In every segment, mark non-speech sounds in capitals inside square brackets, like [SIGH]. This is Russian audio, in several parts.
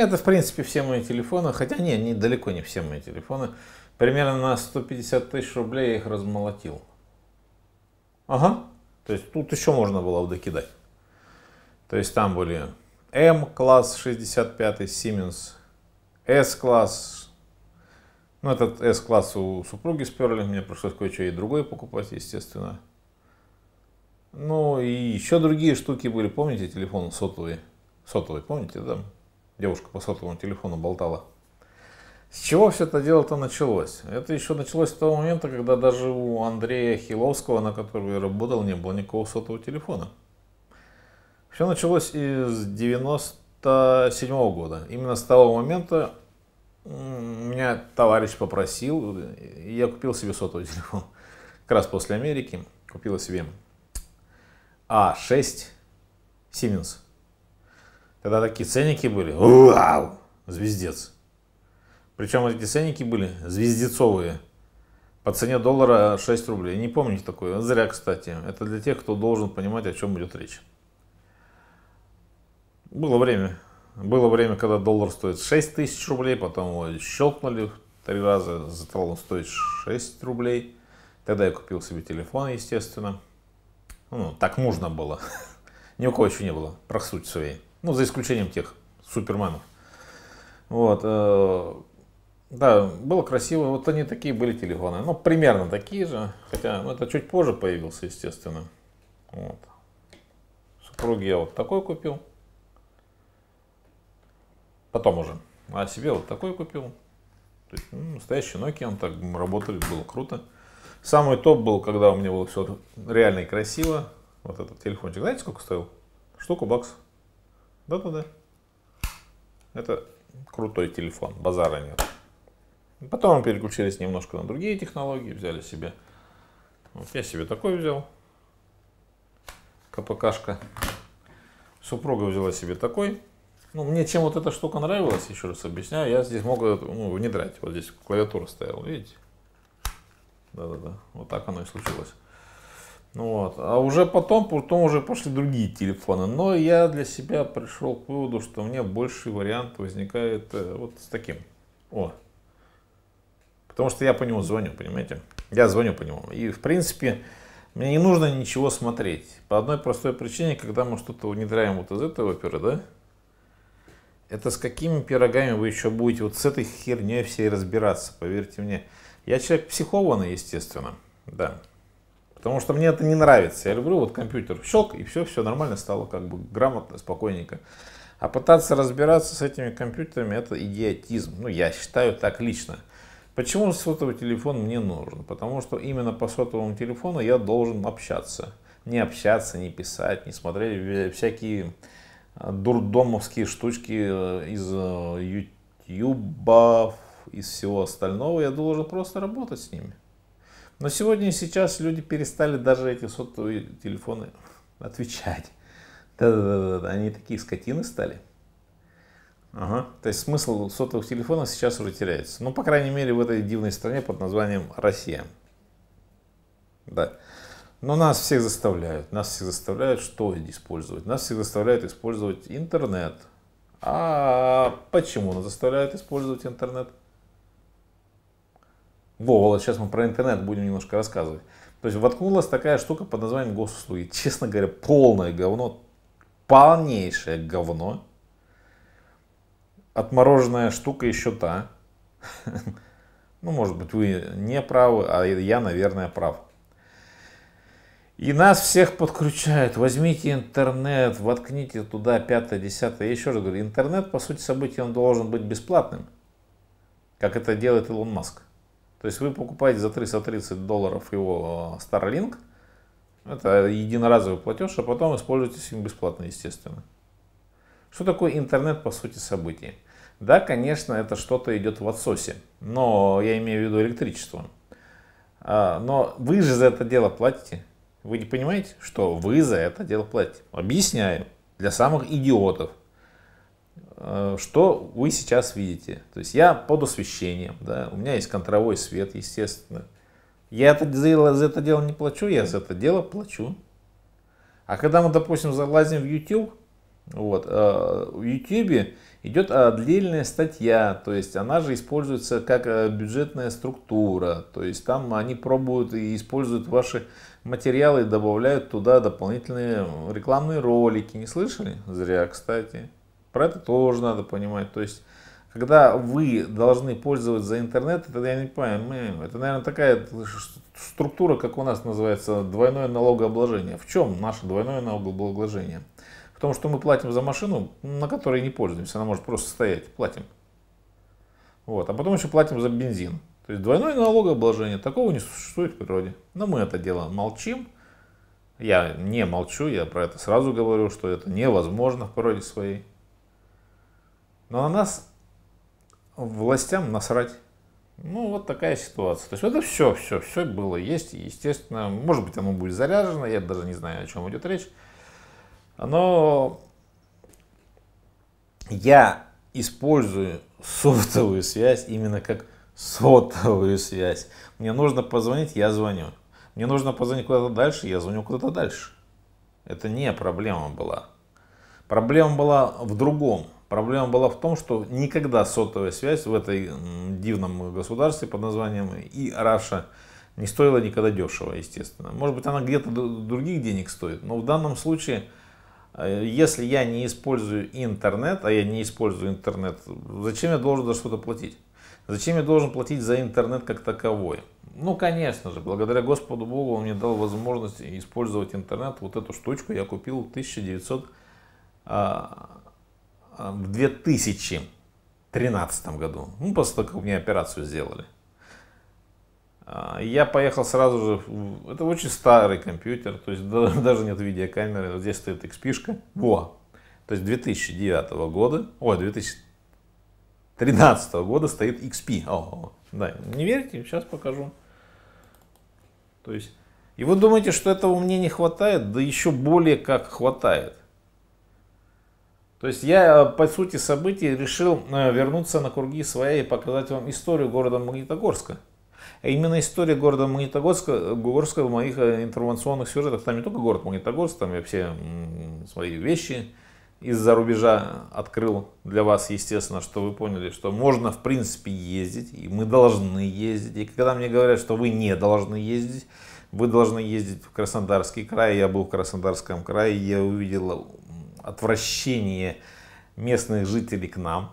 Это, в принципе, все мои телефоны, хотя не, не далеко не все мои телефоны. Примерно на 150 тысяч рублей я их размолотил. Ага, то есть тут еще можно было докидать. То есть там были М-класс 65 Siemens, S-класс. Ну, этот S-класс у супруги сперли, мне пришлось кое-что и другое покупать, естественно. Ну, и еще другие штуки были, помните, телефон сотовый? Сотовый, помните, там? Да? девушка по сотовому телефону болтала. С чего все это дело-то началось? Это еще началось с того момента, когда даже у Андрея Хиловского, на которого я работал, не было никакого сотового телефона. Все началось из 97 -го года. Именно с того момента меня товарищ попросил, и я купил себе сотовый телефон. Как раз после Америки купил себе А6 Siemens Тогда такие ценники были. Вау! Звездец. Причем эти ценники были звездецовые. По цене доллара 6 рублей. Не помните такое. Зря, кстати. Это для тех, кто должен понимать, о чем идет речь. Было время. Было время, когда доллар стоит 6 тысяч рублей, потом его щелкнули три раза, стал он стоить 6 рублей. Тогда я купил себе телефон, естественно. Ну, так нужно было. [LAUGHS] Ни у кого еще не было, про суть своей. Ну, за исключением тех суперменов. Вот. Э, да, было красиво. Вот они такие были телефоны. Ну, примерно такие же. Хотя ну, это чуть позже появился, естественно. Вот. Супруге я вот такой купил. Потом уже. А себе вот такой купил. То есть, ну, настоящий Nokia, он так работали, было круто. Самый топ был, когда у меня было все реально и красиво. Вот этот телефончик. Знаете, сколько стоил? Штуку баксов. Да-да-да. Это крутой телефон, базара нет. Потом мы переключились немножко на другие технологии, взяли себе. Вот я себе такой взял. КПКшка. Супруга взяла себе такой. Ну, мне чем вот эта штука нравилась, еще раз объясняю, я здесь мог ну, внедрять. Вот здесь клавиатура стояла, видите? Да-да-да, вот так оно и случилось. Ну вот. А уже потом, потом уже пошли другие телефоны. Но я для себя пришел к выводу, что у меня больший вариант возникает э, вот с таким. О. Потому что я по нему звоню, понимаете? Я звоню по нему. И, в принципе, мне не нужно ничего смотреть. По одной простой причине, когда мы что-то внедряем вот из этого пера, да? Это с какими пирогами вы еще будете вот с этой херней всей разбираться, поверьте мне. Я человек психованный, естественно, да. Потому что мне это не нравится. Я люблю вот компьютер. Щелк, и все, все нормально стало, как бы грамотно, спокойненько. А пытаться разбираться с этими компьютерами – это идиотизм. Ну, я считаю так лично. Почему сотовый телефон мне нужен? Потому что именно по сотовому телефону я должен общаться. Не общаться, не писать, не смотреть всякие а, дурдомовские штучки э, из YouTube, э, из всего остального. Я должен просто работать с ними. Но сегодня и сейчас люди перестали даже эти сотовые телефоны отвечать. Да-да-да, они такие скотины стали. Ага. То есть смысл сотовых телефонов сейчас уже теряется. Ну, по крайней мере, в этой дивной стране под названием Россия. Да. Но нас всех заставляют. Нас всех заставляют что использовать? Нас всех заставляют использовать интернет. А почему нас заставляют использовать интернет? Во, сейчас мы про интернет будем немножко рассказывать. То есть воткнулась такая штука под названием госуслуги. Честно говоря, полное говно, полнейшее говно. Отмороженная штука еще та. [LAUGHS] Ну, может быть, вы не правы, а я, наверное, прав. И нас всех подключают. Возьмите интернет, воткните туда 5 10 Я еще раз говорю, интернет, по сути событий, он должен быть бесплатным. Как это делает Илон Маск. То есть вы покупаете за 330 долларов его а, Starlink, это единоразовый платеж, а потом используете им бесплатно, естественно. Что такое интернет по сути событий? Да, конечно, это что-то идет в отсосе, но я имею в виду электричество. А, но вы же за это дело платите. Вы не понимаете, что вы за это дело платите? Объясняю. Для самых идиотов. Э, что вы сейчас видите. То есть я под освещением, да, у меня есть контровой свет, естественно. Я это дело, за это дело не плачу, я за это дело плачу. А когда мы, допустим, залазим в YouTube, вот, э, в YouTube идет отдельная э, статья, то есть она же используется как бюджетная структура, то есть там они пробуют и используют ваши материалы и добавляют туда дополнительные рекламные ролики. Не слышали? Зря, кстати. Про это тоже надо понимать. То есть, когда вы должны пользоваться интернет, это я не понимаю. Это, наверное, такая структура, как у нас называется, двойное налогообложение. В чем наше двойное налогообложение? В том, что мы платим за машину, на которой не пользуемся, она может просто стоять, платим. Вот. А потом еще платим за бензин. То есть двойное налогообложение, такого не существует в природе. Но мы это дело молчим. Я не молчу, я про это сразу говорю, что это невозможно в природе своей. Но на нас властям насрать. Ну, вот такая ситуация. То есть это все, все, все было, есть. Естественно, может быть, оно будет заряжено, я даже не знаю, о чем идет речь. Но я использую сотовую связь именно как сотовую связь. Мне нужно позвонить, я звоню. Мне нужно позвонить куда-то дальше, я звоню куда-то дальше. Это не проблема была. Проблема была в другом – Проблема была в том, что никогда сотовая связь в этой дивном государстве под названием и Раша не стоила никогда дешево, естественно. Может быть, она где-то других денег стоит, но в данном случае, э, если я не использую интернет, а я не использую интернет, зачем я должен за что-то платить? Зачем я должен платить за интернет как таковой? Ну, конечно же, благодаря Господу Богу он мне дал возможность использовать интернет. Вот эту штучку я купил в 1900 а, в 2013 году, ну, после того, как мне операцию сделали. А, я поехал сразу же, это очень старый компьютер, то есть [LAUGHS] даже нет видеокамеры, вот здесь стоит XP-шка, во, то есть 2009 года, ой, 2013 года стоит XP, о, да, не верите, сейчас покажу. То есть, и вы думаете, что этого мне не хватает, да еще более как хватает. То есть я э, по сути событий решил э, вернуться на круги свои и показать вам историю города Магнитогорска. А именно история города Магнитогорска, э, Горска в моих информационных сюжетах, там не только город Магнитогорск, там я все свои вещи из-за рубежа открыл для вас, естественно, что вы поняли, что можно в принципе ездить, и мы должны ездить. И когда мне говорят, что вы не должны ездить, вы должны ездить в Краснодарский край, я был в Краснодарском крае, я увидел отвращение местных жителей к нам,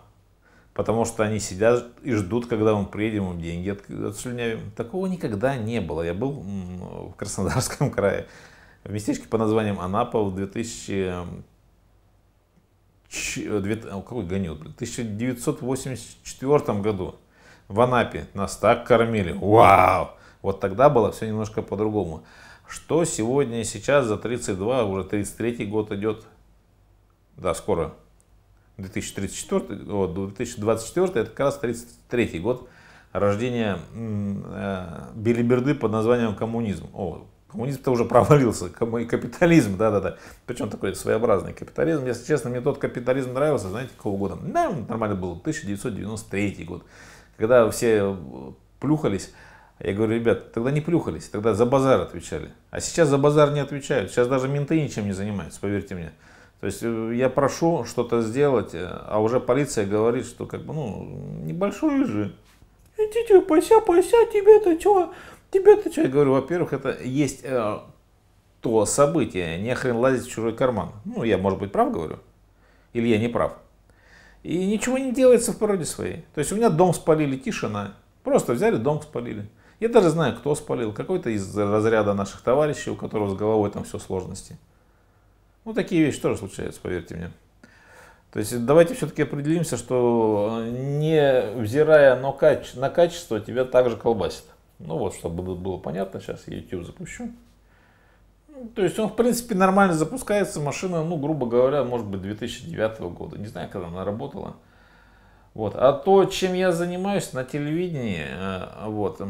потому что они сидят и ждут, когда мы приедем, им деньги отслюнявим. Такого никогда не было. Я был в Краснодарском крае, в местечке под названием Анапа в 2000 э, какой гоню, в 1984 году в Анапе нас так кормили. Вау! Вот тогда было все немножко по-другому. Что сегодня, сейчас, за 32, уже 33 год идет, да, скоро 2034, вот, 2024, это как раз 33 год рождения э, билиберды под названием коммунизм. О, коммунизм-то уже провалился, капитализм, да-да-да. Причем такой своеобразный капитализм. Если честно, мне тот капитализм нравился, знаете, какого года? Да, нормально было, 1993 год. Когда все э, плюхались, я говорю, ребят, тогда не плюхались, тогда за базар отвечали. А сейчас за базар не отвечают. Сейчас даже менты ничем не занимаются, поверьте мне. То есть э, я прошу что-то сделать, э, а уже полиция говорит, что как бы, ну, небольшой же. иди Идите, пося, пося, тебе-то что? Тебе-то что? Я говорю, во-первых, это есть э, то событие, не хрен лазить в чужой карман. Ну, я, может быть, прав говорю? Или я не прав? И ничего не делается в природе своей. То есть у меня дом спалили, тишина. Просто взяли, дом спалили. Я даже знаю, кто спалил. Какой-то из разряда наших товарищей, у которого с головой там все сложности. Ну, такие вещи тоже случаются, поверьте мне. То есть давайте все-таки определимся, что э, не взирая на, каче- на качество, тебя также колбасит. Ну вот, чтобы было понятно, сейчас я YouTube запущу. Ну, то есть он, в принципе, нормально запускается. Машина, ну, грубо говоря, может быть, 2009 года. Не знаю, когда она работала. Вот. А то, чем я занимаюсь на телевидении, э, вот,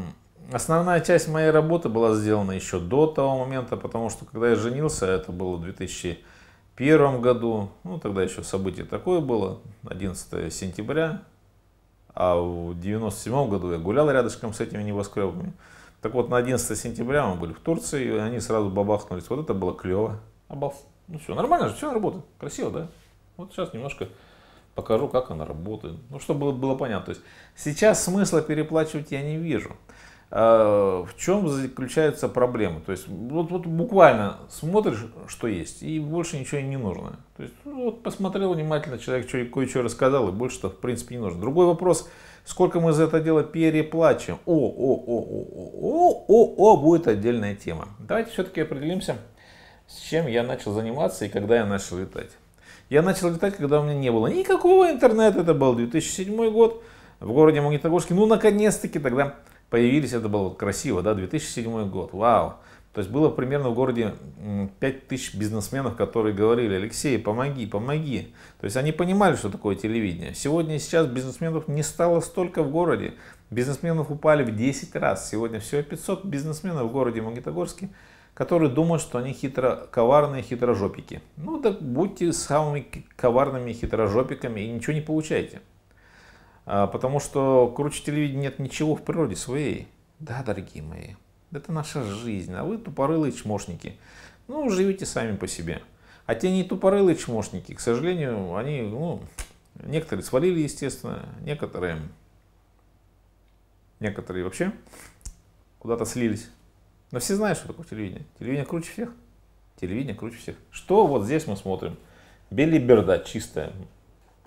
Основная часть моей работы была сделана еще до того момента, потому что когда я женился, это было в 2001 году, ну тогда еще событие такое было, 11 сентября, а в 97 году я гулял рядышком с этими небоскребами. Так вот, на 11 сентября мы были в Турции, и они сразу бабахнулись. Вот это было клево. Обалф. Ну все, нормально же, все работает. Красиво, да? Вот сейчас немножко покажу, как она работает. Ну, чтобы было, было понятно. То есть сейчас смысла переплачивать я не вижу. Э, в чем заключается проблема? То есть вот, вот буквально смотришь, что есть, и больше ничего не нужно. То есть ну, вот посмотрел внимательно, человек кое-что рассказал, и больше-то в принципе не нужно. Другой вопрос, сколько мы за это дело переплачем? О, о, о, о, о, о, о, будет отдельная тема. Давайте все-таки определимся, с чем я начал заниматься и когда я начал летать. Я начал летать, когда у меня не было никакого интернета, это был 2007 год в городе Магнитогорске. Ну, наконец-таки тогда появились, это было красиво, да, 2007 год, вау. То есть было примерно в городе 5000 бизнесменов, которые говорили, Алексей, помоги, помоги. То есть они понимали, что такое телевидение. Сегодня и сейчас бизнесменов не стало столько в городе. Бизнесменов упали в 10 раз. Сегодня всего 500 бизнесменов в городе Магнитогорске, которые думают, что они хитро, коварные хитрожопики. Ну так будьте самыми коварными хитрожопиками и ничего не получайте. А, потому что круче телевидения нет ничего в природе своей. Да, дорогие мои, это наша жизнь, а вы тупорылые чмошники. Ну, живите сами по себе. А те не тупорылые чмошники, к сожалению, они, ну, некоторые свалили, естественно, некоторые, некоторые вообще куда-то слились. Но все знают, что такое телевидение. Телевидение круче всех. Телевидение круче всех. Что вот здесь мы смотрим? Белиберда чистая.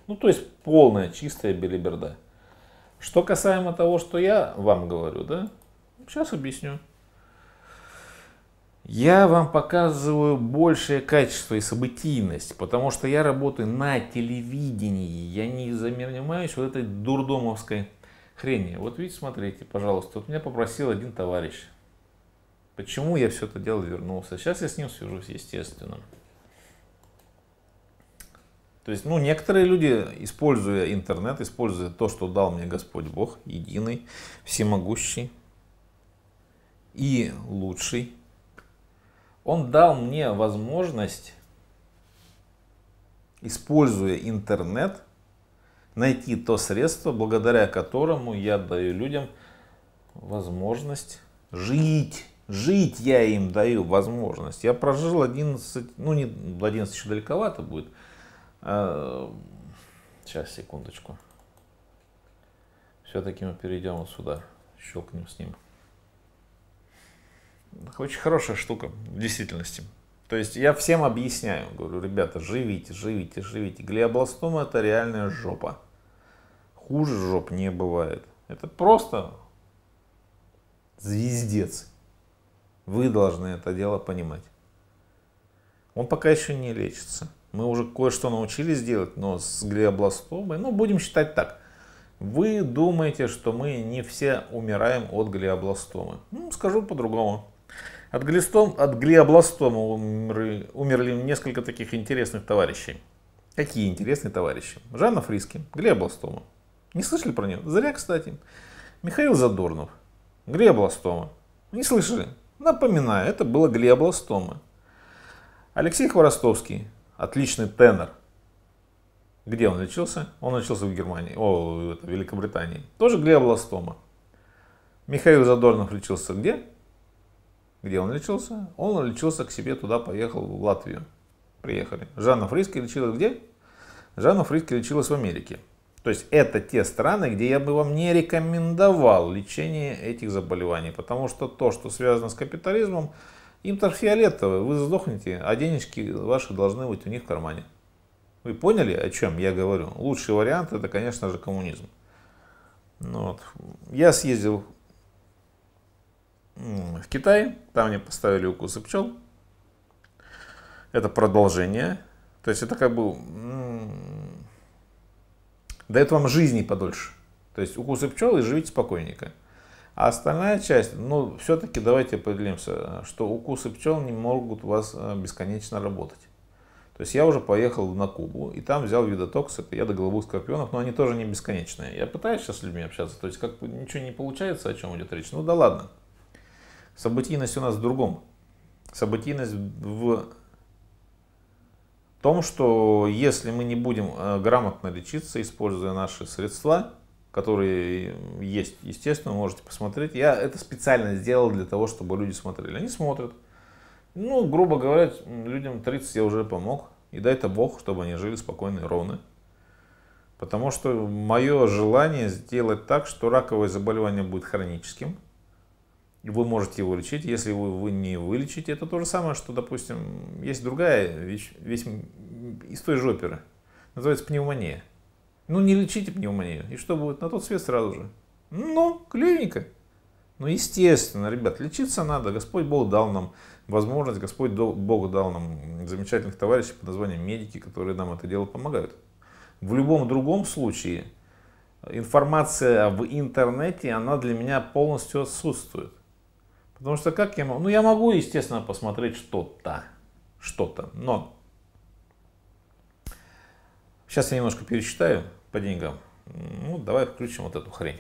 Ну, то есть полная чистая белиберда. Что касаемо того, что я вам говорю, да, сейчас объясню. Я вам показываю большее качество и событийность, потому что я работаю на телевидении, я не занимаюсь вот этой дурдомовской хренью. Вот видите, смотрите, пожалуйста, вот меня попросил один товарищ, почему я все это дело вернулся. Сейчас я с ним свяжусь, естественно. То есть, ну, некоторые люди, используя интернет, используя то, что дал мне Господь Бог, единый, всемогущий и лучший, Он дал мне возможность, используя интернет, найти то средство, благодаря которому я даю людям возможность жить. Жить я им даю возможность. Я прожил 11, ну не 11 еще далековато будет, а, сейчас, секундочку. Все-таки мы перейдем вот сюда, щелкнем с ним. Очень хорошая штука, в действительности. То есть я всем объясняю, говорю, ребята, живите, живите, живите. Глиобластома это реальная жопа. Хуже жоп не бывает. Это просто звездец. Вы должны это дело понимать. Он пока еще не лечится. Мы уже кое-что научились делать, но с глиобластомой, ну, будем считать так. Вы думаете, что мы не все умираем от глиобластомы? Ну, скажу по-другому. От, глистом, от глиобластомы умерли, умерли несколько таких интересных товарищей. Какие интересные товарищи? Жанна Фриски, глиобластома. Не слышали про нее? Зря, кстати. Михаил Задорнов, глиобластома. Не слышали? Напоминаю, это было глиобластома. Алексей Хворостовский, отличный тенор. Где он лечился? Он лечился в Германии, о, это, в Великобритании. Тоже глиобластома. Михаил Задорнов лечился где? Где он лечился? Он лечился к себе туда, поехал в Латвию. Приехали. Жанна Фриски лечилась где? Жанна Фриски лечилась в Америке. То есть это те страны, где я бы вам не рекомендовал лечение этих заболеваний, потому что то, что связано с капитализмом, им-то фиолетово, вы сдохнете, а денежки ваши должны быть у них в кармане. Вы поняли, о чем я говорю? Лучший вариант это, конечно же, коммунизм. Ну вот. Я съездил в Китай, там мне поставили укусы пчел. Это продолжение. То есть это как бы дает вам жизни подольше. То есть укусы пчел и живите спокойненько. А остальная часть, ну, все-таки давайте определимся, что укусы пчел не могут вас э, бесконечно работать. То есть я уже поехал на Кубу, и там взял видотокс, это до голубых скорпионов, но они тоже не бесконечные. Я пытаюсь сейчас с людьми общаться, то есть как бы ничего не получается, о чем идет речь. Ну да ладно. Событийность у нас в другом. Событийность в том, что если мы не будем э, грамотно лечиться, используя наши средства, которые есть, естественно, можете посмотреть. Я это специально сделал для того, чтобы люди смотрели. Они смотрят. Ну, грубо говоря, людям 30 я уже помог. И дай-то Бог, чтобы они жили спокойно и ровно. Потому что мое желание сделать так, что раковое заболевание будет хроническим. И вы можете его лечить. Если вы, вы не вылечите, это то же самое, что, допустим, есть другая вещь, вещь из той же оперы. Называется пневмония. Ну, не лечите пневмонию. И что будет? На тот свет сразу же. Ну, клиника. Ну, естественно, ребят, лечиться надо. Господь Бог дал нам возможность, Господь Бог дал нам замечательных товарищей под названием медики, которые нам это дело помогают. В любом другом случае информация в интернете, она для меня полностью отсутствует. Потому что как я могу? Ну, я могу, естественно, посмотреть что-то. Что-то. Но сейчас я немножко пересчитаю по деньгам. Ну, давай включим вот эту хрень.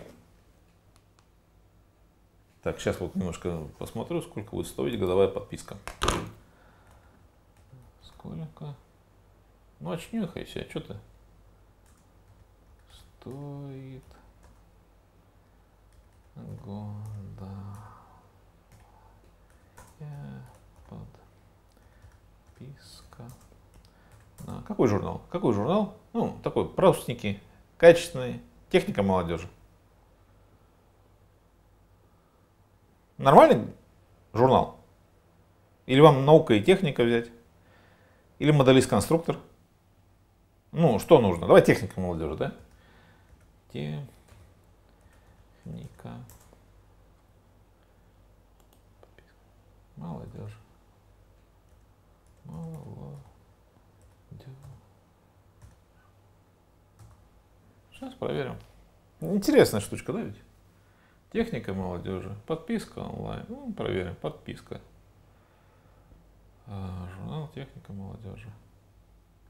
Так, сейчас вот немножко посмотрю, сколько будет стоить годовая подписка. Сколько? Ну, очнюхайся, а что ты? Стоит года подписка. А, какой журнал? Какой журнал? Ну, такой, простенький, качественный, техника молодежи. Нормальный журнал? Или вам наука и техника взять? Или моделист-конструктор? Ну, что нужно? Давай техника молодежи, да? Техника молодежи. Молодежь. Сейчас проверим. Интересная штучка, да ведь? Техника молодежи. Подписка онлайн. Ну, проверим. Подписка. А, журнал техника молодежи.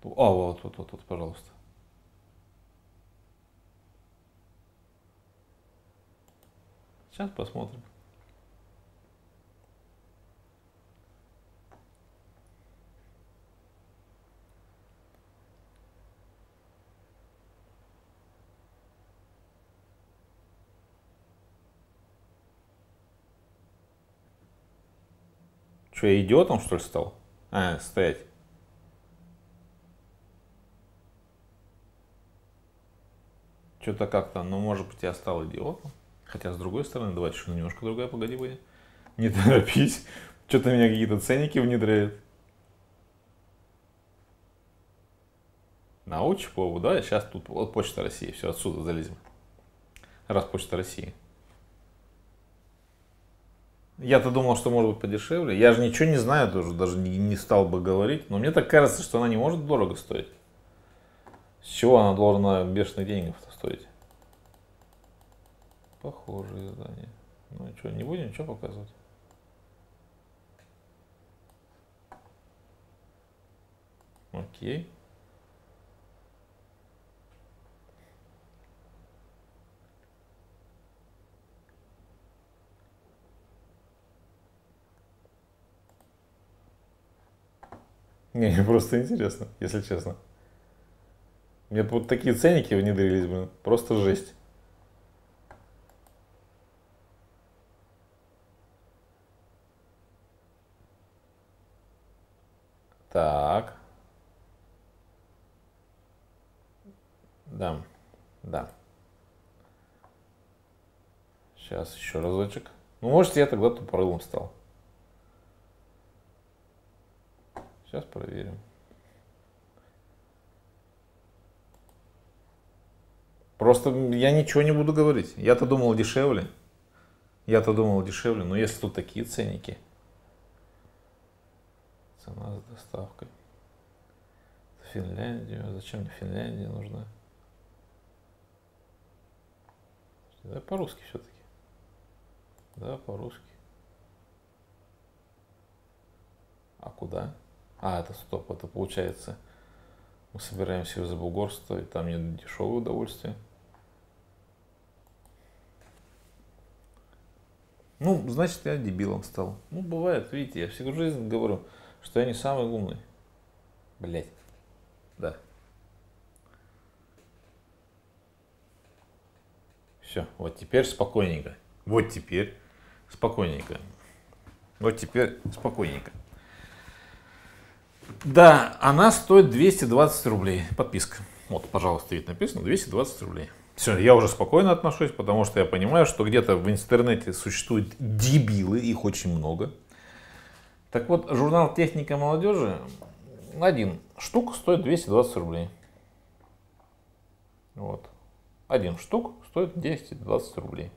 А, вот, вот, вот, вот, пожалуйста. Сейчас посмотрим. Что, я идиотом, что ли, стал? А, стоять. Что-то как-то, ну, может быть, я стал идиотом. Хотя, с другой стороны, давайте еще немножко другая, погоди, погоди. Не торопись. Что-то меня какие-то ценники внедряют. На Научи плаву, да? Сейчас тут вот Почта России, все отсюда залезем. Раз Почта России. Я-то думал, что может быть подешевле. Я же ничего не знаю тоже, даже не, не стал бы говорить. Но мне так кажется, что она не может дорого стоить. С чего она должна бешеных денег стоить? Похожее издание. Ну что, не будем ничего показывать? Окей. Не, мне просто интересно, если честно. Мне вот такие ценники внедрились, бы, просто жесть. Так. Да, да. Сейчас еще разочек. Ну, может, я тогда тупорылым стал. Сейчас проверим. Просто я ничего не буду говорить. Я-то думал дешевле. Я-то думал дешевле. Но если тут такие ценники. Цена с доставкой. Финляндию. Зачем мне Финляндия нужна? Да, по-русски все-таки. Да, по-русски. А куда? А, это стоп, это получается. Мы собираемся в Забугорство, и там нет дешевого удовольствия. Ну, значит, я дебилом стал. Ну, бывает, видите, я всю жизнь говорю, что я не самый умный. Блять. Да. Все, вот теперь спокойненько. Вот теперь спокойненько. Вот теперь спокойненько. Да, она стоит 220 рублей, подписка. Вот, пожалуйста, ведь написано 220 рублей. Все, я уже спокойно отношусь, потому что я понимаю, что где-то в интернете существуют дебилы, их очень много. Так вот, журнал «Техника молодежи» один штук стоит 220 рублей. Вот. Один штук стоит 10-20 рублей.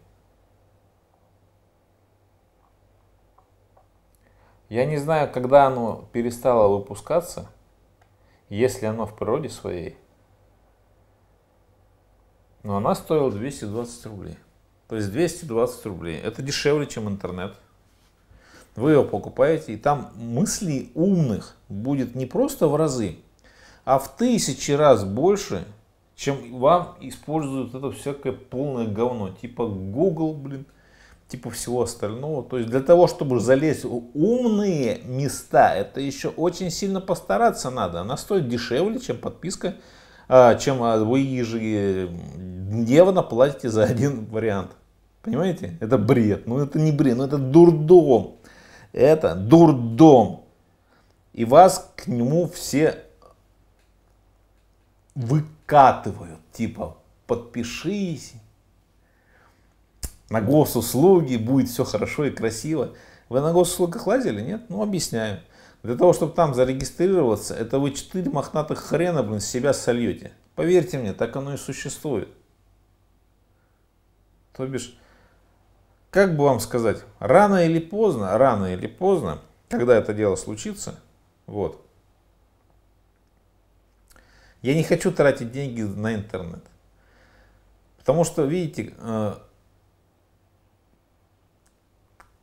Я не знаю, когда оно перестало выпускаться, если оно в природе своей. Но она стоила 220 рублей. То есть 220 рублей. Это дешевле, чем интернет. Вы его покупаете, и там мыслей умных будет не просто в разы, а в тысячи раз больше, чем вам используют это всякое полное говно. Типа Google, блин, типа всего остального. То есть для того, чтобы залезть в умные места, это еще очень сильно постараться надо. Она стоит дешевле, чем подписка, а, чем а, вы ежедневно платите за один вариант. Понимаете? Это бред. Ну это не бред, ну это дурдом. Это дурдом. И вас к нему все выкатывают. Типа, подпишись, на госуслуги будет все хорошо и красиво. Вы на госуслугах лазили, нет? Ну, объясняю. Для того, чтобы там зарегистрироваться, это вы четыре мохнатых хрена, блин, с себя сольете. Поверьте мне, так оно и существует. То бишь, как бы вам сказать, рано или поздно, рано или поздно, когда это дело случится, вот, я не хочу тратить деньги на интернет. Потому что, видите, э,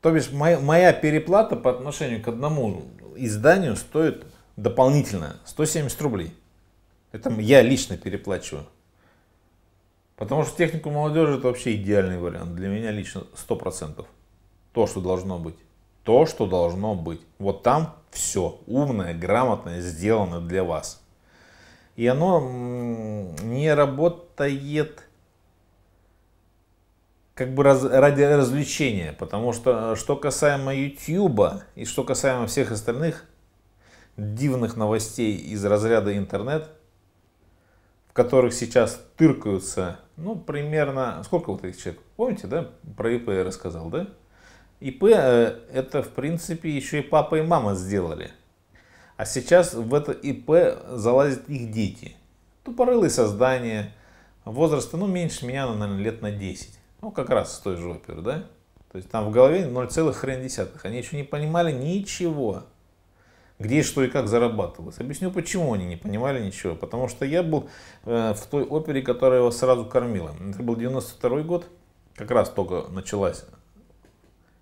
то бишь моя, моя переплата по отношению к одному изданию стоит дополнительно 170 рублей. Это я лично переплачиваю. Потому что технику молодежи это вообще идеальный вариант. Для меня лично 100%. То, что должно быть. То, что должно быть. Вот там все умное, грамотное сделано для вас. И оно не работает как бы раз, ради развлечения, потому что э, что касаемо YouTube и что касаемо всех остальных дивных новостей из разряда интернет, в которых сейчас тыркаются, ну, примерно, сколько вот этих человек, помните, да, про ИП я рассказал, да? ИП э, это, в принципе, еще и папа и мама сделали. А сейчас в это ИП залазят их дети. Тупорылые создания, возраста, ну, меньше меня, наверное, лет на 10 ну как раз с той же оперы, да? То есть там в голове 0,1. Они еще не понимали ничего, где что и как зарабатывалось. Объясню, почему они не понимали ничего. Потому что я был э, в той опере, которая его сразу кормила. Это был 92 год, как раз только началась.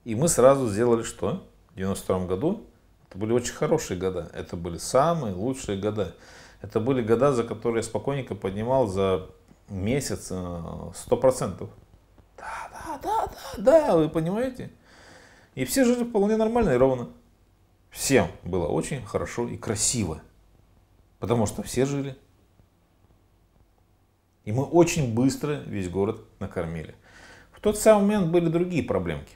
И мы сразу сделали что? В 92 году. Это были очень хорошие года. Это были самые лучшие года. Это были года, за которые я спокойненько поднимал за месяц 100%. Э, да, да, да, да, да, вы понимаете? И все жили вполне нормально и ровно. Всем было очень хорошо и красиво. Потому что все жили. И мы очень быстро весь город накормили. В тот самый момент были другие проблемки.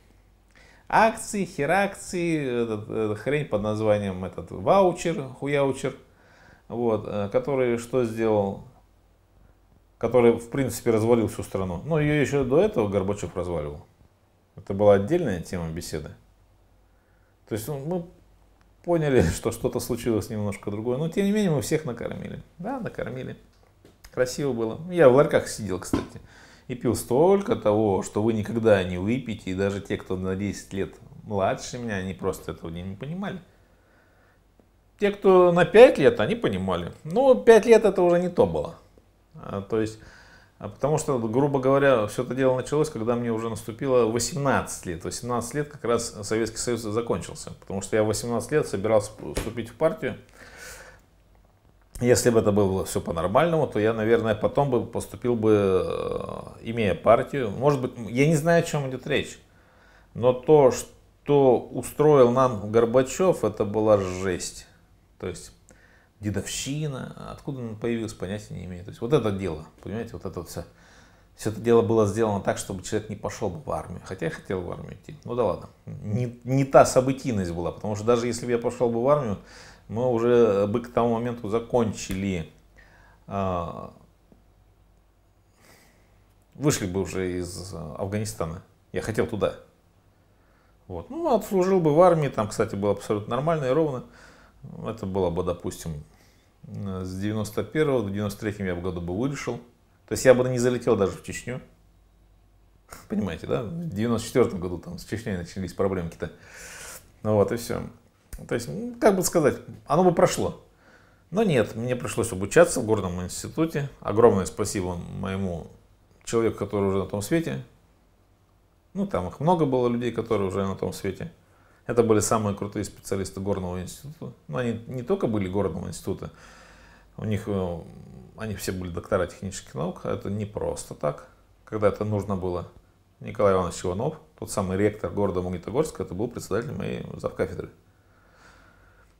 Акции, херакции, этот, этот хрень под названием этот ваучер, хуяучер. Вот, э, который что сделал? который, в принципе, развалил всю страну. Но ее еще до этого Горбачев разваливал. Это была отдельная тема беседы. То есть ну, мы поняли, [LAUGHS] что что-то случилось немножко другое. Но, тем не менее, мы всех накормили. Да, накормили. Красиво было. Я в ларьках сидел, кстати. И пил столько того, что вы никогда не выпьете. И даже те, кто на 10 лет младше меня, они просто этого не понимали. Те, кто на 5 лет, они понимали. Но ну, 5 лет это уже не то было. А, то есть, а, потому что, грубо говоря, все это дело началось, когда мне уже наступило 18 лет. То лет как раз Советский Союз закончился. Потому что я 18 лет собирался вступить в партию. Если бы это было все по-нормальному, то я, наверное, потом бы поступил бы, э, имея партию. Может быть, я не знаю, о чем идет речь. Но то, что устроил нам Горбачев, это была жесть. То есть дедовщина, откуда он появился, понятия не имею. То есть вот это дело, понимаете, вот это все. Все это дело было сделано так, чтобы человек не пошел бы в армию. Хотя я хотел в армию идти. Ну да ладно. Не, не та событийность была, потому что даже если бы я пошел бы в армию, мы уже бы к тому моменту закончили, а, вышли бы уже из Афганистана. Я хотел туда. Вот. Ну, отслужил бы в армии, там, кстати, было абсолютно нормально и ровно. Это было бы, допустим, Э, с 91 до 93 я в году бы вышел. То есть я бы не залетел даже в Чечню. Понимаете, да? В 94 году там с Чечней начались проблемы какие то Ну вот и все. То есть, как бы сказать, оно бы прошло. Но нет, мне пришлось обучаться в горном институте. Огромное спасибо моему человеку, который уже на том свете. Ну, там их много было людей, которые уже на том свете. Это были самые крутые специалисты горного института. Но ну, они не только были горного института, у них э, они все были доктора технических наук. А это не просто так. Когда это нужно было, Николай Иванович Иванов, тот самый ректор города Магнитогорска, это был председатель моей завкафедры.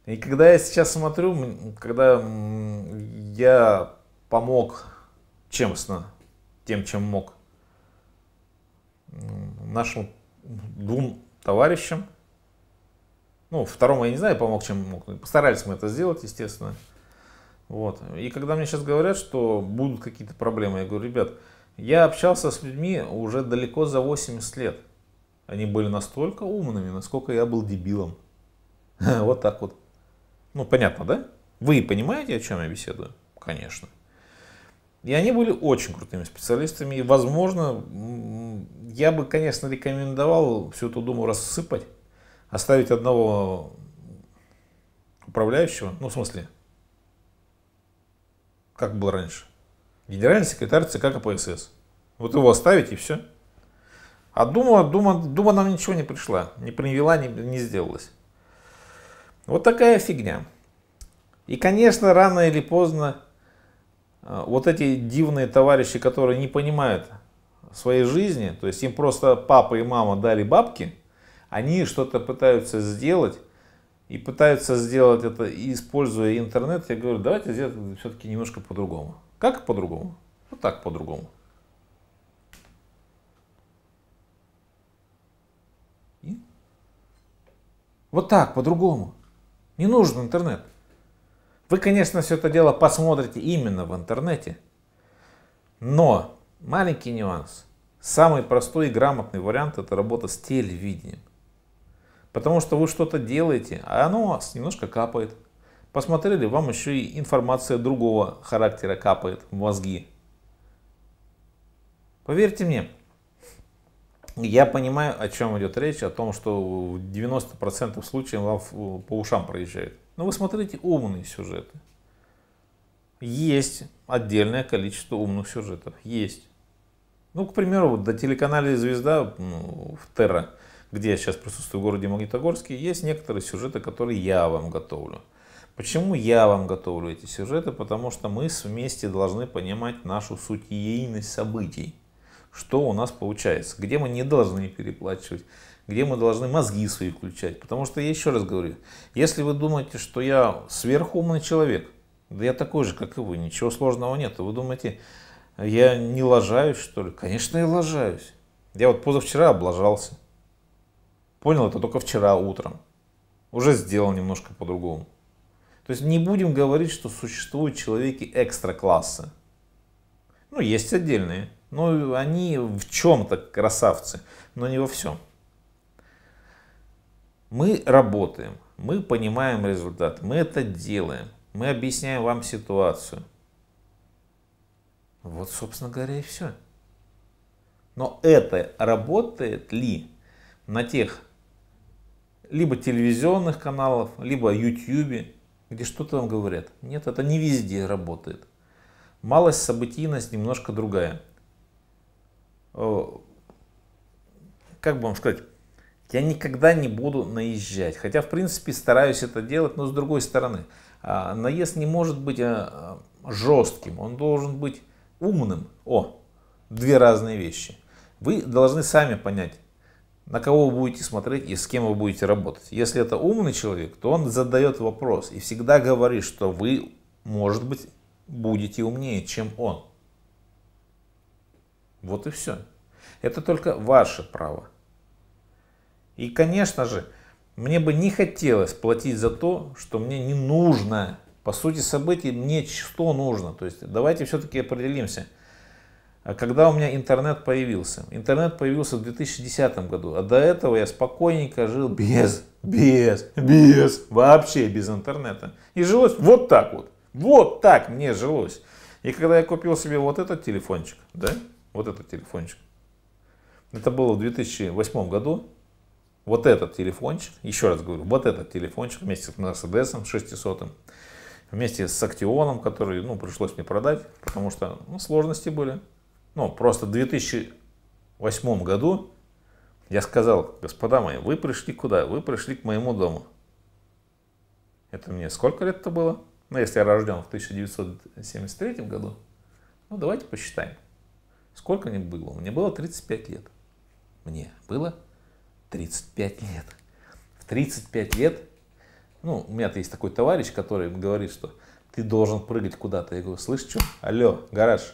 И когда я сейчас смотрю, когда я помог честно, тем, чем мог, нашим двум товарищам, ну, второму я не знаю, помог, чем мог. Ну, постарались мы это сделать, естественно. Вот. И когда мне сейчас говорят, что будут какие-то проблемы, я говорю, ребят, я общался с людьми уже далеко за 80 лет. Они были настолько умными, насколько я был дебилом. [LAUGHS] Вот так вот. Ну, понятно, да? Вы понимаете, о чем я беседую? Конечно. И они были очень крутыми специалистами. И, возможно, я бы, конечно, рекомендовал всю эту думу рассыпать оставить одного управляющего, ну, в смысле, как было раньше, генеральный секретарь ЦК КПСС. Вот его оставить и все. А дума, дума, дума нам ничего не пришла, не привела, не, не сделалась. Вот такая фигня. И, конечно, рано или поздно э, вот эти дивные товарищи, которые не понимают своей жизни, то есть им просто папа и мама дали бабки – они что-то пытаются сделать, и пытаются сделать это, используя интернет, я говорю, давайте сделаем все-таки немножко по-другому. Как по-другому? Вот так по-другому. Вот так, по-другому. Не нужен интернет. Вы, конечно, все это дело посмотрите именно в интернете. Но маленький нюанс. Самый простой и грамотный вариант – это работа с телевидением. Потому что вы что-то делаете, а оно немножко капает. Посмотрели, вам еще и информация другого характера капает в мозги. Поверьте мне, я понимаю, о чем идет речь, о том, что в 90% случаев вам э, по ушам проезжает. Но вы смотрите умные сюжеты. Есть отдельное количество умных сюжетов. Есть. Ну, к примеру, вот до телеканале «Звезда» ну, в Терра где я сейчас присутствую в городе Магнитогорске, есть некоторые сюжеты, которые я вам готовлю. Почему я вам готовлю эти сюжеты? Потому что мы вместе должны понимать нашу суть сутиейность событий. Что у нас получается, где мы не должны переплачивать, где мы должны мозги свои включать. Потому что я еще раз говорю, если вы думаете, что я сверхумный человек, да я такой же, как и вы, ничего сложного нет. Вы думаете, я не лажаюсь, что ли? Конечно, я лажаюсь. Я вот позавчера облажался понял это только вчера утром. Уже сделал немножко по-другому. То есть не будем говорить, что существуют человеки экстра классы. Ну, есть отдельные, но они в чем-то красавцы, но не во всем. Мы работаем, мы понимаем результат, мы это делаем, мы объясняем вам ситуацию. Вот, собственно говоря, и все. Но это работает ли на тех либо телевизионных каналов, либо YouTube, где что-то вам говорят. Нет, это не везде работает. Малость, событийность немножко другая. Э, как бы вам сказать, я никогда не буду наезжать. Хотя, в принципе, стараюсь это делать, но с другой стороны, а, наезд не может быть э, жестким, он должен быть умным. О, две разные вещи. Вы должны сами понять, на кого вы будете смотреть и с кем вы будете работать. Если это умный человек, то он задает вопрос и всегда говорит, что вы, может быть, будете умнее, чем он. Вот и все. Это только ваше право. И, конечно же, мне бы не хотелось платить за то, что мне не нужно. По сути событий, мне что нужно. То есть давайте все-таки определимся – а когда у меня интернет появился? Интернет появился в 2010 году, а до этого я спокойненько жил без, без, без, вообще без интернета. И жилось вот так вот, вот так мне жилось. И когда я купил себе вот этот телефончик, да, вот этот телефончик, это было в 2008 году, вот этот телефончик, еще раз говорю, вот этот телефончик вместе с Mercedes 600, вместе с Актионом, который ну, пришлось мне продать, потому что ну, сложности были. Ну, просто в 2008 году я сказал, господа мои, вы пришли куда? Вы пришли к моему дому. Это мне сколько лет это было? Ну, если я рожден в 1973 году, ну, давайте посчитаем. Сколько мне было? Мне было 35 лет. Мне было 35 лет. В 35 лет, ну, у меня-то есть такой товарищ, который говорит, что ты должен прыгать куда-то. Я говорю, слышь, что? Алло, гараж,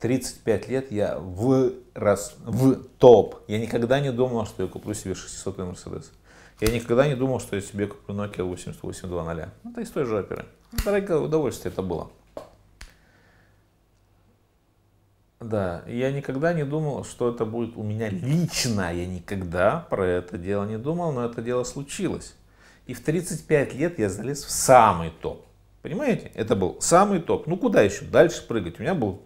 35 лет я вырос в топ. Я никогда не думал, что я куплю себе 600 Мерседес. Я никогда не думал, что я себе куплю Nokia 8800. Это из той же оперы. Дорогое удовольствие это было. Да, я никогда не думал, что это будет у меня лично. Я никогда про это дело не думал, но это дело случилось. И в 35 лет я залез в самый топ. Понимаете? Это был самый топ. Ну куда еще дальше прыгать? У меня был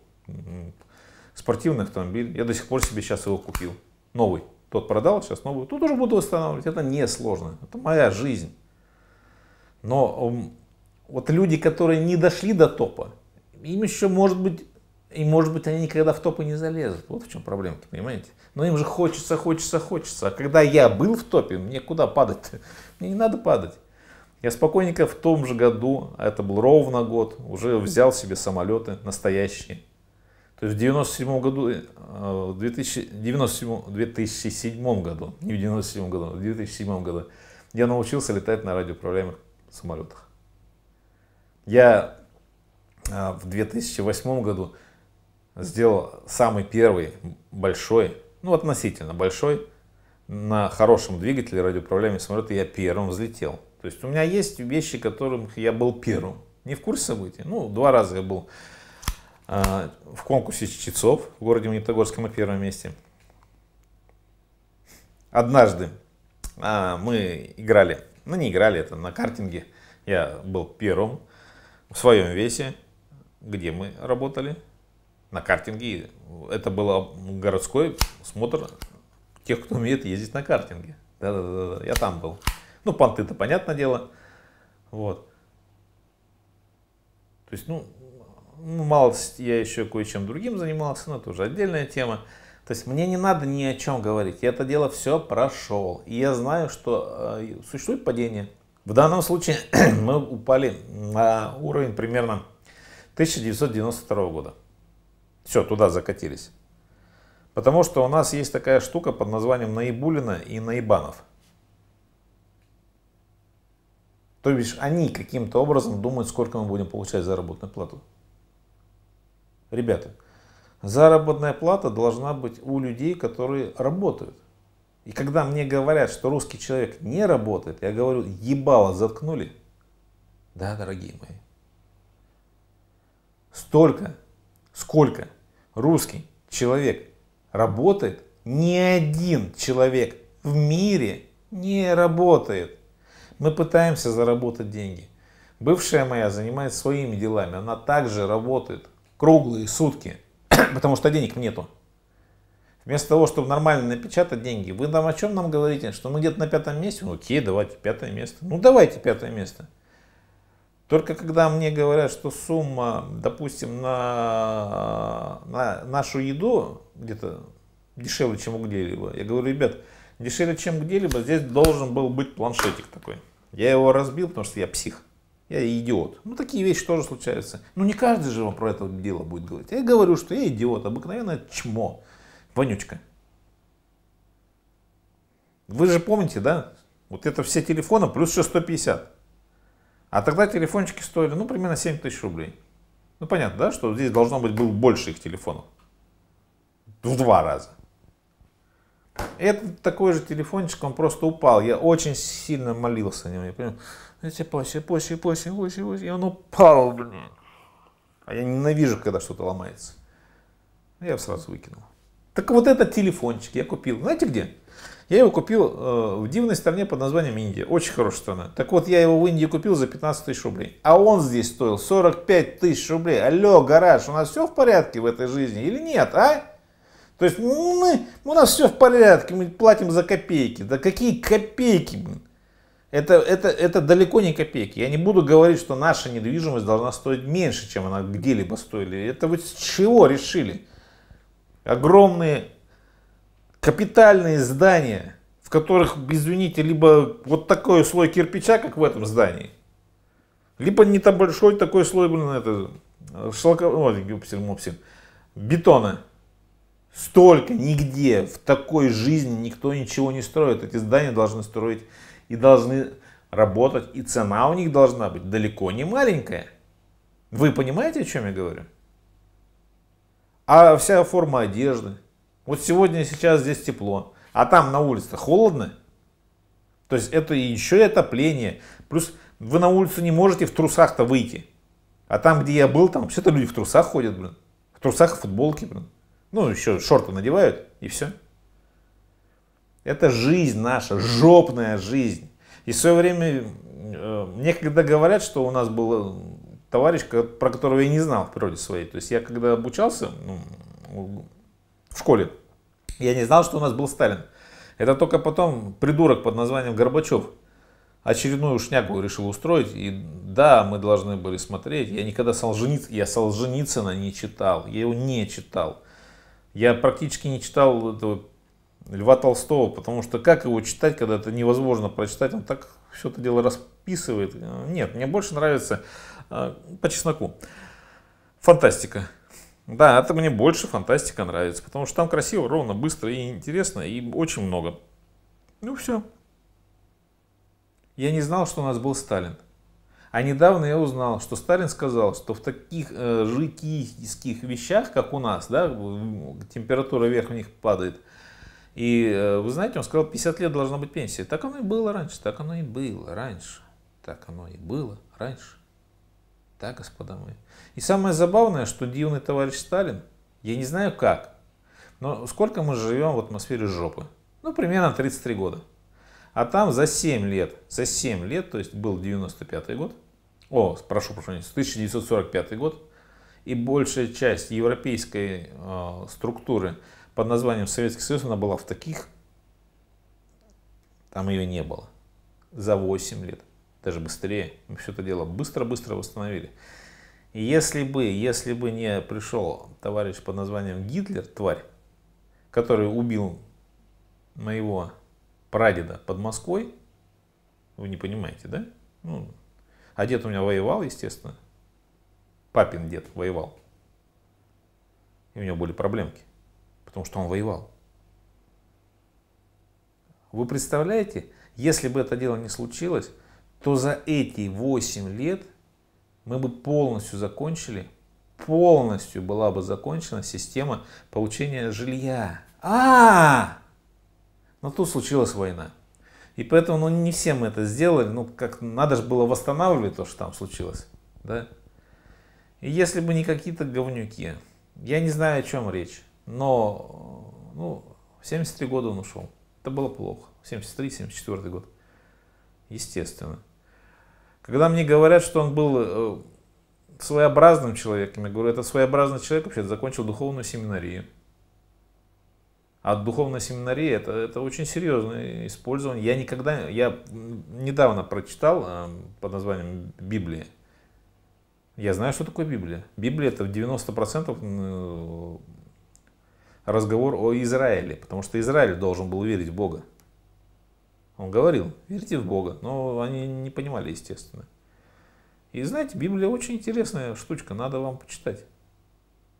спортивный автомобиль. Я до сих пор себе сейчас его купил. Новый. Тот продал, сейчас новый. Тут уже буду восстанавливать. Это несложно. Это моя жизнь. Но вот люди, которые не дошли до топа, им еще может быть, и может быть они никогда в топы не залезут. Вот в чем проблема, понимаете? Но им же хочется, хочется, хочется. А когда я был в топе, мне куда падать-то? [LAUGHS] Мне не надо падать. Я спокойненько в том же году, а это был ровно год, уже взял себе самолеты настоящие, то есть в 97 году, э, в 2007 году, не в 97 году, в 2007 году я научился летать на радиоуправляемых самолетах. Я а, в 2008 году сделал самый первый большой, ну относительно большой, на хорошем двигателе радиоуправляемый самолет, я первым взлетел. То есть у меня есть вещи, которым я был первым. Не в курсе событий? Ну, два раза я был а, в конкурсе чтецов в городе Магнитогорске мы первом месте. Однажды а, мы играли, ну не играли, это на картинге. Я был первым в своем весе, где мы работали, на картинге. Это был городской смотр тех, кто умеет ездить на картинге. Да-да-да, я там был. Ну, понты-то, понятное дело. Вот. То есть, ну, ну, малость я еще кое-чем другим занимался, но это уже отдельная тема. То есть мне не надо ни о чем говорить. Я это дело все прошел. И я знаю, что э, существует падение. В данном случае [CLEARS THROAT] мы упали на уровень примерно 1992 года. Все, туда закатились. Потому что у нас есть такая штука под названием Наибулина и Наибанов. То бишь они каким-то образом думают, сколько мы будем получать заработную плату. Ребята, заработная плата должна быть у людей, которые работают. И когда мне говорят, что русский человек не работает, я говорю, ебало заткнули. Да, дорогие мои. Столько, сколько русский человек работает, ни один человек в мире не работает. Мы пытаемся заработать деньги. Бывшая моя занимается своими делами, она также работает круглые сутки, [CLEARS THROAT] потому что денег нету. Вместо того, чтобы нормально напечатать деньги, вы нам о чем нам говорите? Что мы где-то на пятом месте? Ну окей, давайте пятое место. Ну давайте пятое место. Только когда мне говорят, что сумма, допустим, на, на нашу еду где-то дешевле, чем где-либо, я говорю, ребят, дешевле, чем где-либо, здесь должен был быть планшетик такой. Я его разбил, потому что я псих я идиот. Ну, такие вещи тоже случаются. Ну, не каждый же вам про это дело будет говорить. Я говорю, что я идиот, обыкновенное чмо, вонючка. Вы же помните, да? Вот это все телефоны плюс еще 150. А тогда телефончики стоили, ну, примерно 7 тысяч рублей. Ну, понятно, да, что здесь должно быть было больше их телефонов. В два раза. Это такой же телефончик, он просто упал. Я очень сильно молился о нем. Я понял, эти поси, поси, поси, поси, поси. И он упал, блин. А я ненавижу, когда что-то ломается. Ну, я его сразу выкинул. Так вот этот телефончик я купил. Знаете где? Я его купил э, в дивной стране под названием Индия. Очень хорошая страна. Так вот, я его в Индии купил за 15 тысяч рублей. А он здесь стоил 45 тысяч рублей. Алло, гараж, у нас все в порядке в этой жизни или нет, а? То есть мы, у нас все в порядке, мы платим за копейки. Да какие копейки, блин? Это, это, это далеко не копейки. Я не буду говорить, что наша недвижимость должна стоить меньше, чем она где-либо стоили. Это вы с чего решили? Огромные капитальные здания, в которых, извините, либо вот такой слой кирпича, как в этом здании, либо не там большой такой слой, блин, это, э, шелко... Ой, мопсин, бетона. Столько нигде в такой жизни никто ничего не строит. Эти здания должны строить и должны работать. И цена у них должна быть далеко не маленькая. Вы понимаете, о чем я говорю? А вся форма одежды. Вот сегодня сейчас здесь тепло, а там на улице холодно. То есть это еще и отопление. Плюс вы на улицу не можете в трусах-то выйти. А там, где я был, там все то люди в трусах ходят, блин. В трусах и футболке, блин. Ну, еще шорты надевают, и все. Это жизнь наша, жопная жизнь. И в свое время э, мне когда говорят, что у нас был э, товарищ, про которого я не знал в природе своей. То есть я когда обучался ну, в школе, я не знал, что у нас был Сталин. Это только потом придурок под названием Горбачев очередную шнягу решил устроить. И да, мы должны были смотреть. Я никогда Солжениц... я Солженицына не читал. Я его не читал. Я практически не читал этого Льва Толстого, потому что как его читать, когда это невозможно прочитать, он так все это дело расписывает. Нет, мне больше нравится а, по чесноку. Фантастика. Да, это мне больше фантастика нравится, потому что там красиво, ровно, быстро и интересно, и очень много. Ну все. Я не знал, что у нас был Сталин. А недавно я узнал, что Сталин сказал, что в таких э, житийских вещах, как у нас, да, температура верхних падает, и э, вы знаете, он сказал, 50 лет должна быть пенсия. Так оно и было раньше, так оно и было раньше, так оно и было раньше. Да, господа мои. И самое забавное, что дивный товарищ Сталин, я не знаю как, но сколько мы живем в атмосфере жопы? Ну, примерно 33 года. А там за 7 лет, за 7 лет, то есть был 95 год, о, прошу прощения, 1945 год, и большая часть европейской э, структуры под названием Советский Союз, она была в таких, там ее не было за 8 лет, даже быстрее. Мы все это дело быстро-быстро восстановили. И если бы, если бы не пришел товарищ под названием Гитлер, тварь, который убил моего прадеда под Москвой, вы не понимаете, да? Ну, а дед у меня воевал, естественно. Папин дед воевал. И у него были проблемки, потому что он воевал. Вы представляете, если бы это дело не случилось, то за эти 8 лет мы бы полностью закончили, полностью была бы закончена система получения жилья. А! -а! Но тут случилась война. И поэтому ну, не все мы это сделали. Ну, как надо же было восстанавливать то, что там случилось. Да? И если бы не какие-то говнюки, я не знаю, о чем речь, но ну, в 73 года он ушел. Это было плохо. 73-74 год. Естественно. Когда мне говорят, что он был э, своеобразным человеком, я говорю, это своеобразный человек вообще закончил духовную семинарию. А от духовной семинарии это, это очень серьезное использование. Я никогда, я недавно прочитал э, под названием Библия. Я знаю, что такое Библия. Библия это в 90% э, разговор о Израиле, потому что Израиль должен был верить в Бога. Он говорил, верьте в Бога, но они не понимали, естественно. И знаете, Библия очень интересная штучка, надо вам почитать.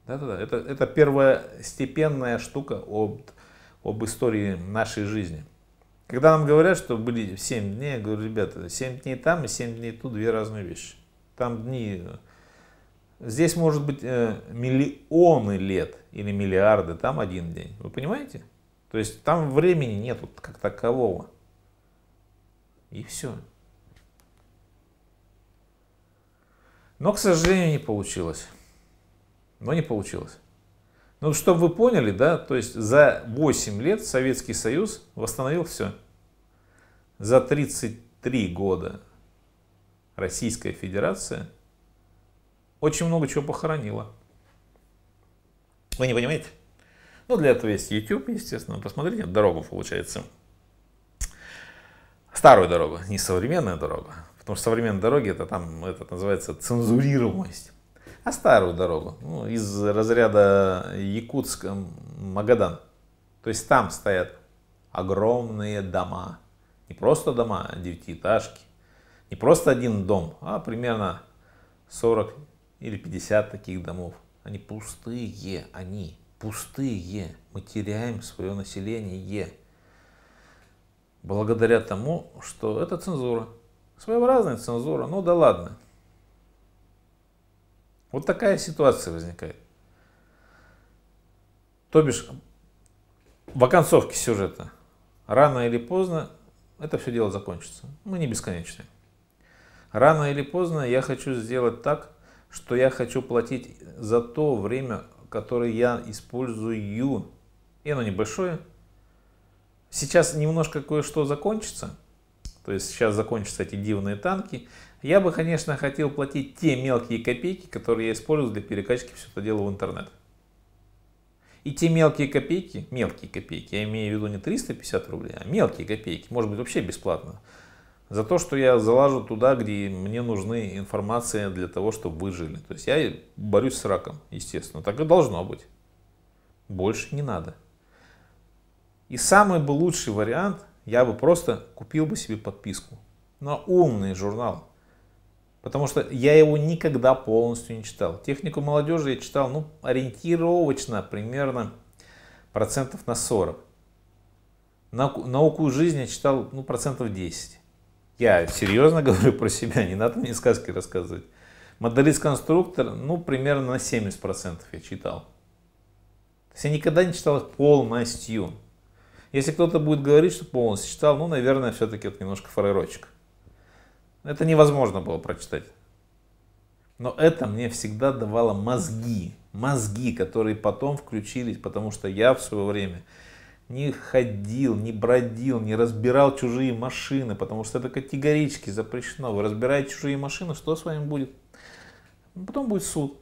Да-да-да, это, это первостепенная штука об, об истории нашей жизни. Когда нам говорят, что были 7 дней, я говорю, ребята, 7 дней там и 7 дней тут, две разные вещи. Там дни... Э, здесь может быть э, миллионы лет или миллиарды, там один день. Вы понимаете? То есть там времени нету как такового. И все. Но, к сожалению, не получилось но не получилось. Ну, чтобы вы поняли, да, то есть за 8 лет Советский Союз восстановил все. За 33 года Российская Федерация очень много чего похоронила. Вы не понимаете? Ну, для этого есть YouTube, естественно. Посмотрите, дорогу получается. Старую дорогу, не современная дорога, Потому что современные дороги, это там, это называется цензурируемость а старую дорогу ну, из разряда Якутск, Магадан. То есть там стоят огромные дома. Не просто дома, а девятиэтажки. Не просто один дом, а примерно 40 или 50 таких домов. Они пустые, они пустые. Мы теряем свое население. Благодаря тому, что это цензура. Своеобразная цензура, ну да ладно. Вот такая ситуация возникает. То бишь, в оконцовке сюжета, рано или поздно, это все дело закончится. Мы не бесконечны. Рано или поздно я хочу сделать так, что я хочу платить за то время, которое я использую, и оно небольшое. Сейчас немножко кое-что закончится – то есть сейчас закончатся эти дивные танки. Я бы, конечно, хотел платить те мелкие копейки, которые я использую для перекачки все это дело в интернет. И те мелкие копейки, мелкие копейки, я имею в виду не 350 рублей, а мелкие копейки, может быть вообще бесплатно, за то, что я залажу туда, где мне нужны информация для того, чтобы выжили. То есть я борюсь с раком, естественно. Так и должно быть. Больше не надо. И самый бы лучший вариант – я бы просто купил бы себе подписку на умный журнал. Потому что я его никогда полностью не читал. Технику молодежи я читал, ну, ориентировочно, примерно процентов на 40. Науку, науку жизни я читал, ну, процентов 10. Я серьезно [LAUGHS] говорю про себя, не надо мне сказки рассказывать. Моделист-конструктор, ну, примерно на 70% я читал. То есть я никогда не читал полностью. Если кто-то будет говорить, что полностью читал, ну, наверное, все-таки это немножко фарерочек. Это невозможно было прочитать. Но это мне всегда давало мозги. Мозги, которые потом включились, потому что я в свое время не ходил, не бродил, не разбирал чужие машины, потому что это категорически запрещено. Вы разбираете чужие машины, что с вами будет? Ну, потом будет суд.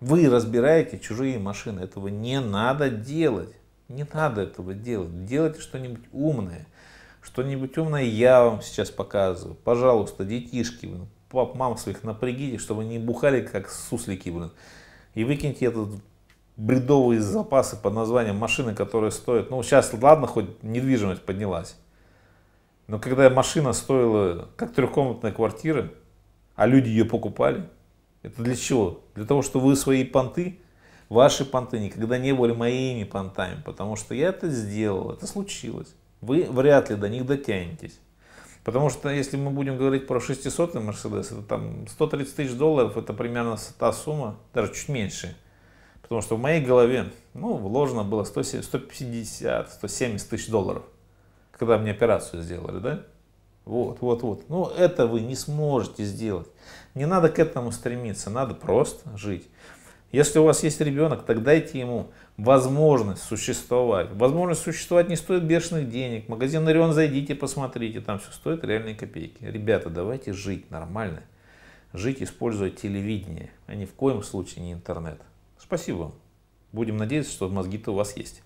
Вы разбираете чужие машины, этого не надо делать. Не надо этого делать. Делайте что-нибудь умное. Что-нибудь умное я вам сейчас показываю. Пожалуйста, детишки, блин, пап, мам своих напрягите, чтобы не бухали как суслики, блин. И выкиньте этот бредовые запасы под названием машины, которые стоят. Ну, сейчас, ладно, хоть недвижимость поднялась. Но когда машина стоила как трехкомнатная квартира, а люди ее покупали, это для чего? Для того, чтобы вы свои понты Ваши понты никогда не были моими понтами, потому что я это сделал, это случилось. Вы вряд ли до них дотянетесь. Потому что если мы будем говорить про 600 Мерседес, это там 130 тысяч долларов, это примерно та сумма, даже чуть меньше. Потому что в моей голове ну, вложено было 150-170 тысяч долларов, когда мне операцию сделали, да? Вот, вот, вот. Ну, это вы не сможете сделать. Не надо к этому стремиться, надо просто жить. Если у вас есть ребенок, так дайте ему возможность существовать. Возможность существовать не стоит бешеных денег. магазин Нарион зайдите, посмотрите, там все стоит реальные копейки. Ребята, давайте жить нормально. Жить, используя телевидение, а ни в коем случае не интернет. Спасибо вам. Будем надеяться, что мозги-то у вас есть.